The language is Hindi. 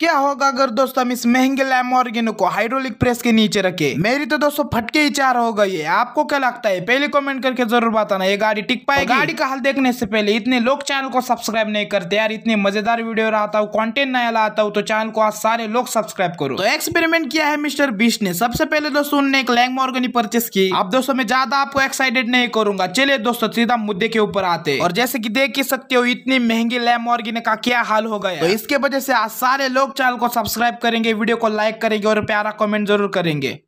क्या होगा अगर दोस्तों हम इस महंगे लैमोर्गिनो को हाइड्रोलिक प्रेस के नीचे रखे मेरी तो दोस्तों फटके ही चार हो गई है आपको क्या लगता है पहले कमेंट करके जरूर बताना ये गाड़ी टिक पाएगी गाड़ी का हाल देखने से पहले इतने लोग चैनल को सब्सक्राइब नहीं करते यार इतने मजेदार वीडियो रहता हूँ कॉन्टेंट नया लाता हूँ तो चैनल को आज सारे लोग सब्सक्राइब करो तो एक्सपेरिमेंट किया है मिस्टर बीस ने सबसे पहले दोस्तों उनने एक लैंगमोर्गनी परचेस की अब दोस्तों में ज्यादा आपको एक्साइटेड नहीं करूंगा चले दोस्तों सीधा मुद्दे के ऊपर आते और जैसे की देख ही सकते हो इतनी महंगी लैमोर्गिनी का क्या हाल हो गया तो इसके वजह से आज सारे लोग लोग चैनल को सब्सक्राइब करेंगे वीडियो को लाइक करेंगे और प्यारा कमेंट जरूर करेंगे